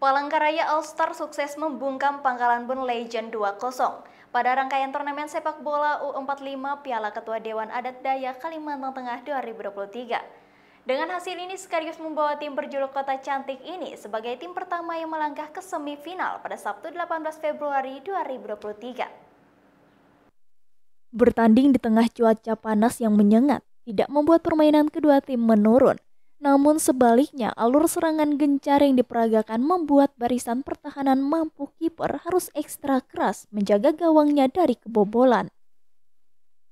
Palangkaraya All Star sukses membungkam Pangkalan Bun Legend 2-0 pada rangkaian turnamen sepak bola U45 Piala Ketua Dewan Adat Daya Kalimantan Tengah 2023. Dengan hasil ini sekaligus membawa tim berjuluk Kota Cantik ini sebagai tim pertama yang melangkah ke semifinal pada Sabtu 18 Februari 2023. Bertanding di tengah cuaca panas yang menyengat tidak membuat permainan kedua tim menurun. Namun sebaliknya, alur serangan gencar yang diperagakan membuat barisan pertahanan mampu kiper harus ekstra keras menjaga gawangnya dari kebobolan.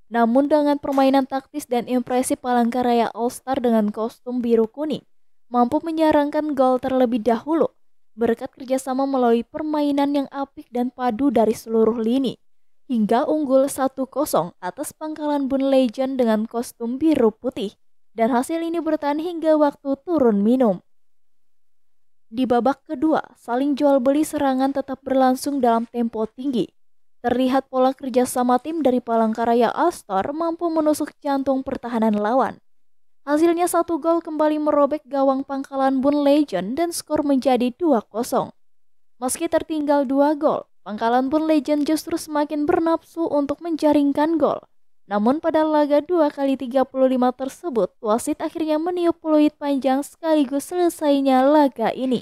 Namun dengan permainan taktis dan impresi Palangkaraya All Star dengan kostum biru kuning, mampu menyarankan gol terlebih dahulu berkat kerjasama melalui permainan yang apik dan padu dari seluruh lini, hingga unggul 1-0 atas pangkalan Bun Legend dengan kostum biru putih dan hasil ini bertahan hingga waktu turun minum. Di babak kedua, saling jual beli serangan tetap berlangsung dalam tempo tinggi. Terlihat pola kerja sama tim dari Palangkaraya Astor mampu menusuk jantung pertahanan lawan. Hasilnya satu gol kembali merobek gawang pangkalan Bun Legend dan skor menjadi 2-0. Meski tertinggal dua gol, pangkalan Bun Legend justru semakin bernafsu untuk menjaringkan gol namun pada laga 2 kali 35 tersebut, wasit akhirnya meniup peluit panjang sekaligus selesainya laga ini.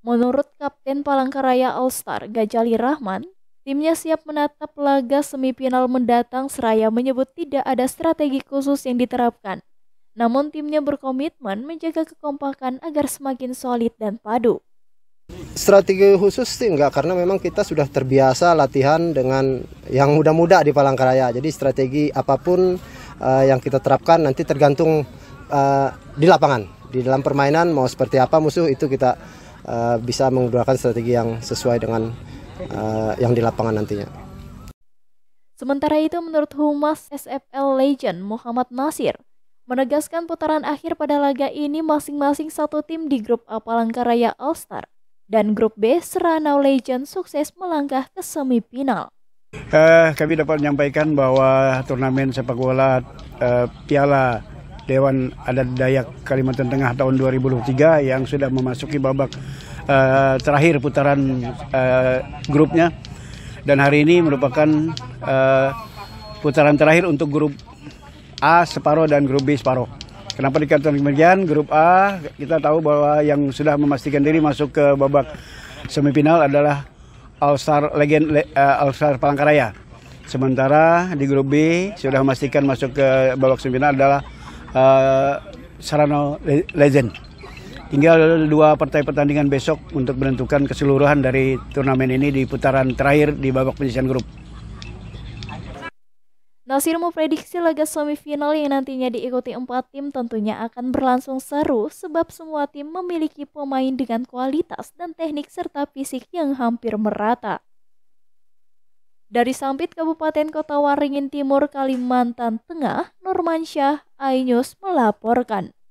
Menurut Kapten Palangkaraya All Star Gajali Rahman, timnya siap menatap laga semifinal mendatang seraya menyebut tidak ada strategi khusus yang diterapkan. Namun timnya berkomitmen menjaga kekompakan agar semakin solid dan padu. Strategi khusus sih enggak karena memang kita sudah terbiasa latihan dengan yang muda-muda di Palangkaraya. Jadi strategi apapun uh, yang kita terapkan nanti tergantung uh, di lapangan, di dalam permainan mau seperti apa musuh itu kita uh, bisa menggunakan strategi yang sesuai dengan uh, yang di lapangan nantinya. Sementara itu menurut Humas SFL Legend Muhammad Nasir, menegaskan putaran akhir pada laga ini masing-masing satu tim di grup A Palangkaraya All Star dan grup B Seranau Legend sukses melangkah ke semifinal. Eh, kami dapat menyampaikan bahwa turnamen sepak bola eh, Piala Dewan Adat Dayak Kalimantan Tengah tahun 2003 yang sudah memasuki babak eh, terakhir putaran eh, grupnya dan hari ini merupakan eh, putaran terakhir untuk grup A separoh dan grup B separoh. Kenapa dikatakan demikian? Grup A kita tahu bahwa yang sudah memastikan diri masuk ke babak semifinal adalah All Star Legend uh, eh, All Star Palangkaraya. Sementara di grup B sudah memastikan masuk ke babak semifinal adalah uh, eh, Sarano Legend. Tinggal dua partai pertandingan besok untuk menentukan keseluruhan dari turnamen ini di putaran terakhir di babak penyisian grup. Nasir memprediksi laga semifinal yang nantinya diikuti empat tim tentunya akan berlangsung seru sebab semua tim memiliki pemain dengan kualitas dan teknik serta fisik yang hampir merata. Dari Sampit Kabupaten Kota Waringin Timur, Kalimantan Tengah, Normansyah Ainyus melaporkan.